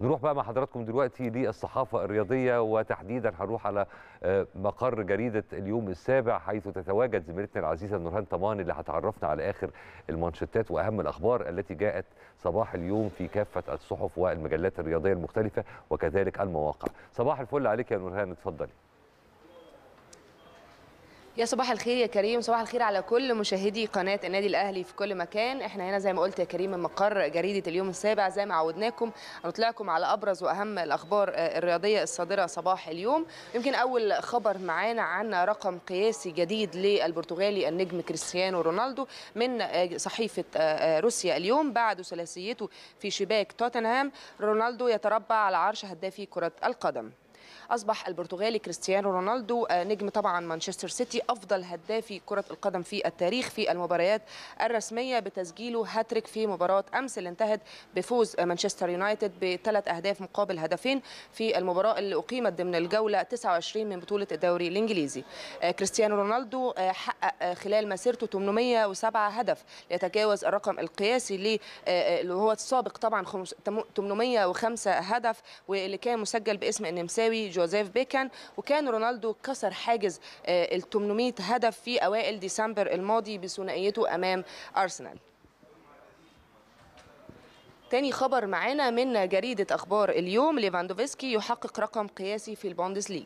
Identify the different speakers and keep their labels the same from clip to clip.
Speaker 1: نروح بقى مع حضراتكم دلوقتي للصحافه الرياضيه وتحديدا هنروح على آه، مقر جريده اليوم السابع حيث تتواجد زميلتنا العزيزه نورهان طمان اللي هتعرفنا على اخر المانشيتات واهم الاخبار التي جاءت صباح اليوم في كافه الصحف والمجلات الرياضيه المختلفه وكذلك المواقع صباح الفل عليك يا نورهان اتفضلي
Speaker 2: يا صباح الخير يا كريم صباح الخير على كل مشاهدي قناه النادي الاهلي في كل مكان احنا هنا زي ما قلت يا كريم من مقر جريده اليوم السابع زي ما عودناكم هنطلعكم على ابرز واهم الاخبار آه، الرياضيه الصادره صباح اليوم يمكن اول خبر معانا عن رقم قياسي جديد للبرتغالي النجم كريستيانو رونالدو من آه، صحيفه آه، روسيا اليوم بعد ثلاثيته في شباك توتنهام رونالدو يتربع على عرش هدافي كره القدم أصبح البرتغالي كريستيانو رونالدو آه، نجم طبعا مانشستر سيتي أفضل هدافي كرة القدم في التاريخ في المباريات الرسمية بتسجيله هاتريك في مباراة أمس اللي انتهت بفوز مانشستر يونايتد بثلاث أهداف مقابل هدفين في المباراة اللي أقيمت ضمن الجولة 29 من بطولة الدوري الإنجليزي آه، كريستيانو رونالدو آه، حقق خلال مسيرته 807 هدف يتجاوز الرقم القياسي اللي هو السابق طبعا 805 هدف واللي كان مسجل باسم النمساوي جوزيف بيكن وكان رونالدو كسر حاجز آه، ال 800 هدف في اوائل ديسمبر الماضي بثنائيته امام ارسنال تاني خبر معانا من جريدة أخبار اليوم ليفاندوفسكي يحقق رقم قياسي في ليج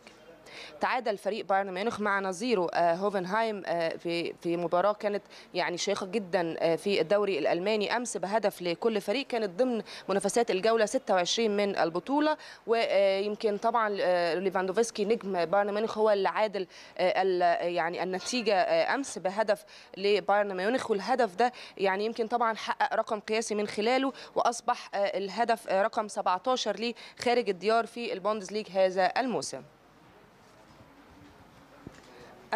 Speaker 2: تعادل فريق بايرن ميونخ مع نظيره آه، هوفنهايم آه، في في مباراه كانت يعني شيقه جدا آه، في الدوري الالماني امس بهدف لكل فريق كانت ضمن منافسات الجوله 26 من البطوله ويمكن طبعا ليفاندوفسكي نجم بايرن ميونخ هو اللي عادل يعني النتيجه امس بهدف لبايرن ميونخ والهدف ده يعني يمكن طبعا حقق رقم قياسي من خلاله واصبح الهدف رقم 17 ليه خارج الديار في ليج هذا الموسم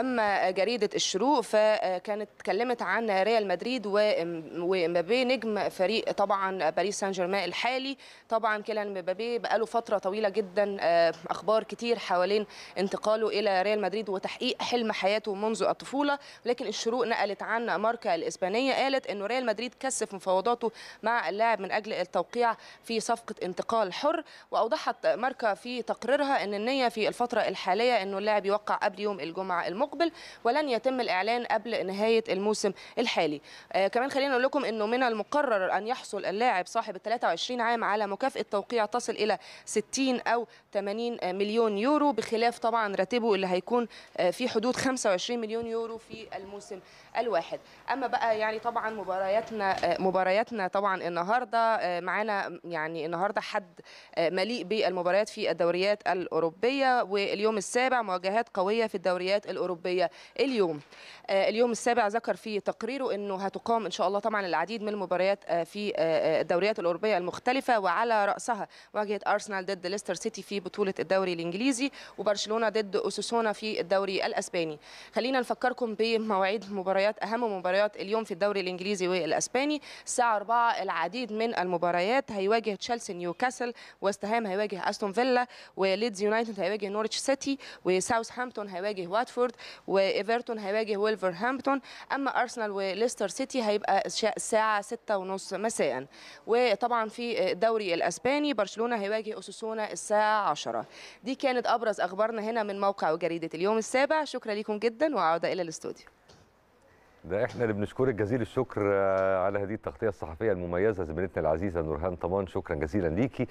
Speaker 2: اما جريده الشروق فكانت اتكلمت عن ريال مدريد ومبابي نجم فريق طبعا باريس سان جيرمان الحالي طبعا كيلان مبابي بقاله فتره طويله جدا آه، اخبار كتير حوالين انتقاله الى ريال مدريد وتحقيق حلم حياته منذ الطفوله لكن الشروق نقلت عن ماركا الاسبانيه قالت انه ريال مدريد كثف مفاوضاته مع اللاعب من اجل التوقيع في صفقه انتقال حر واوضحت ماركا في تقريرها ان النيه في الفتره الحاليه انه اللاعب يوقع قبل يوم الجمعه المقبل المقبل ولن يتم الإعلان قبل نهاية الموسم الحالي آه، كمان خلينا نقول لكم أنه من المقرر أن يحصل اللاعب صاحب ال 23 عام على مكافأة توقيع تصل إلى 60 أو 80 مليون يورو بخلاف طبعا راتبه اللي هيكون آه، في حدود 25 مليون يورو في الموسم الواحد أما بقى يعني طبعا مبارياتنا آه، مبارياتنا طبعا النهارده معانا يعني النهارده حد مليء بالمباريات في الدوريات الأوروبية واليوم السابع مواجهات قوية في الدوريات الأوروبية الأوروبية اليوم آه، اليوم السابع ذكر في تقريره أنه هتقام إن شاء الله طبعا العديد من المباريات آه، في آه، الدوريات الأوروبية المختلفة وعلى رأسها واجهة أرسنال ضد ليستر سيتي في بطولة الدوري الإنجليزي وبرشلونة ضد أسوسونا في الدوري الأسباني خلينا نفكركم بمواعيد مباريات أهم مباريات اليوم في الدوري الإنجليزي والأسباني الساعة 4 العديد من المباريات هيواجه تشيلسي نيوكاسل واستهام هيواجه أستون فيلا وليدز يونايتد هيواجه نورتش سيتي وساوثهامبتون هيواجه واتفورد وايفرتون هيواجه ويلفرهامبتون اما ارسنال وليستر سيتي هيبقى الساعه 6:30 مساء وطبعا في الدوري الاسباني برشلونه هيواجه اسسونا الساعه 10 دي كانت ابرز اخبارنا هنا من موقع وجريده اليوم السابع شكرا لكم جدا وعوده الى الاستوديو
Speaker 1: ده احنا اللي بنشكرك جزيل الشكر آه، على هذه التغطيه الصحفيه المميزه زميلتنا العزيزه نورهان طمان شكرا جزيلا ليكي